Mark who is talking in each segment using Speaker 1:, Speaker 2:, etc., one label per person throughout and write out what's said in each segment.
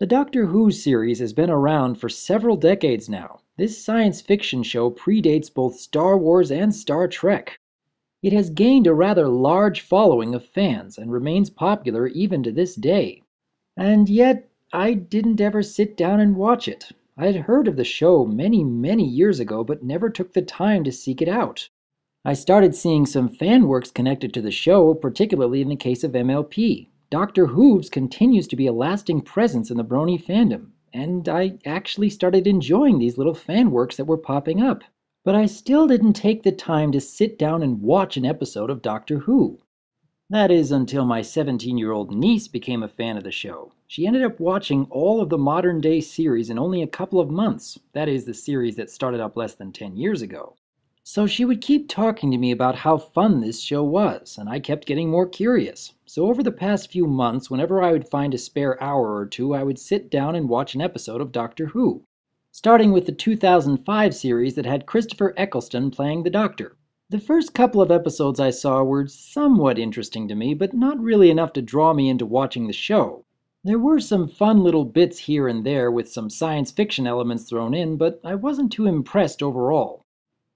Speaker 1: The Doctor Who series has been around for several decades now. This science fiction show predates both Star Wars and Star Trek. It has gained a rather large following of fans and remains popular even to this day. And yet, I didn't ever sit down and watch it. I had heard of the show many, many years ago, but never took the time to seek it out. I started seeing some fan works connected to the show, particularly in the case of MLP. Doctor Hooves continues to be a lasting presence in the Brony fandom, and I actually started enjoying these little fan works that were popping up. But I still didn't take the time to sit down and watch an episode of Doctor Who. That is until my 17 year old niece became a fan of the show. She ended up watching all of the modern day series in only a couple of months, that is, the series that started up less than 10 years ago. So she would keep talking to me about how fun this show was, and I kept getting more curious. So over the past few months, whenever I would find a spare hour or two, I would sit down and watch an episode of Doctor Who, starting with the 2005 series that had Christopher Eccleston playing the Doctor. The first couple of episodes I saw were somewhat interesting to me, but not really enough to draw me into watching the show. There were some fun little bits here and there with some science fiction elements thrown in, but I wasn't too impressed overall.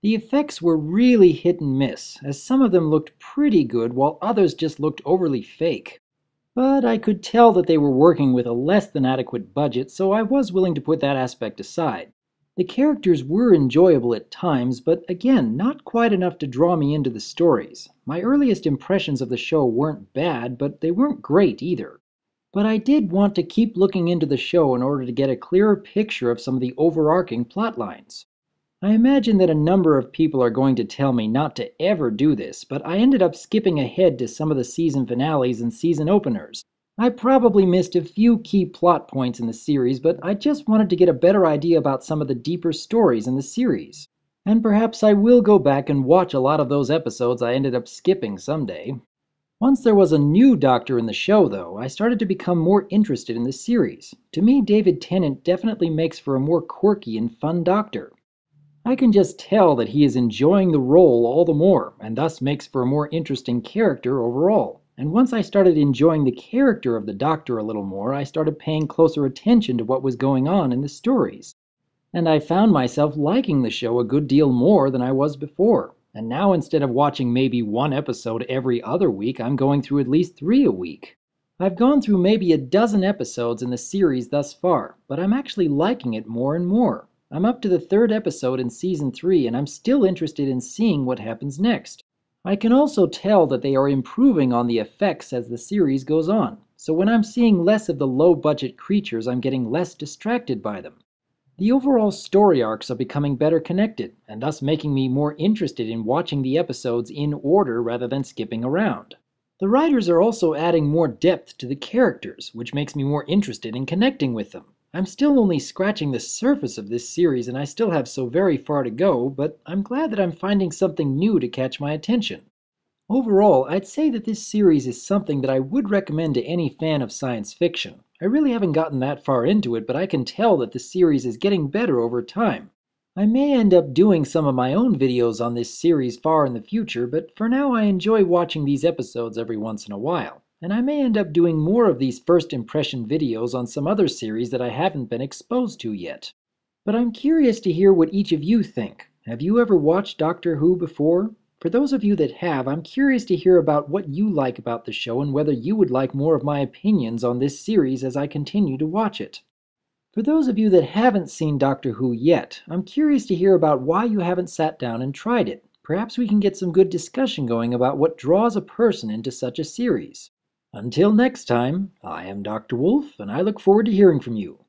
Speaker 1: The effects were really hit and miss, as some of them looked pretty good while others just looked overly fake. But I could tell that they were working with a less than adequate budget, so I was willing to put that aspect aside. The characters were enjoyable at times, but again, not quite enough to draw me into the stories. My earliest impressions of the show weren't bad, but they weren't great either. But I did want to keep looking into the show in order to get a clearer picture of some of the overarching plot lines. I imagine that a number of people are going to tell me not to ever do this, but I ended up skipping ahead to some of the season finales and season openers. I probably missed a few key plot points in the series, but I just wanted to get a better idea about some of the deeper stories in the series. And perhaps I will go back and watch a lot of those episodes I ended up skipping someday. Once there was a new doctor in the show, though, I started to become more interested in the series. To me, David Tennant definitely makes for a more quirky and fun doctor. I can just tell that he is enjoying the role all the more, and thus makes for a more interesting character overall. And once I started enjoying the character of the Doctor a little more, I started paying closer attention to what was going on in the stories. And I found myself liking the show a good deal more than I was before. And now instead of watching maybe one episode every other week, I'm going through at least three a week. I've gone through maybe a dozen episodes in the series thus far, but I'm actually liking it more and more. I'm up to the third episode in season 3 and I'm still interested in seeing what happens next. I can also tell that they are improving on the effects as the series goes on, so when I'm seeing less of the low budget creatures, I'm getting less distracted by them. The overall story arcs are becoming better connected, and thus making me more interested in watching the episodes in order rather than skipping around. The writers are also adding more depth to the characters, which makes me more interested in connecting with them. I'm still only scratching the surface of this series and I still have so very far to go, but I'm glad that I'm finding something new to catch my attention. Overall, I'd say that this series is something that I would recommend to any fan of science fiction. I really haven't gotten that far into it, but I can tell that the series is getting better over time. I may end up doing some of my own videos on this series far in the future, but for now I enjoy watching these episodes every once in a while. And I may end up doing more of these first impression videos on some other series that I haven't been exposed to yet. But I'm curious to hear what each of you think. Have you ever watched Doctor Who before? For those of you that have, I'm curious to hear about what you like about the show and whether you would like more of my opinions on this series as I continue to watch it. For those of you that haven't seen Doctor Who yet, I'm curious to hear about why you haven't sat down and tried it. Perhaps we can get some good discussion going about what draws a person into such a series. Until next time, I am Dr. Wolf, and I look forward to hearing from you.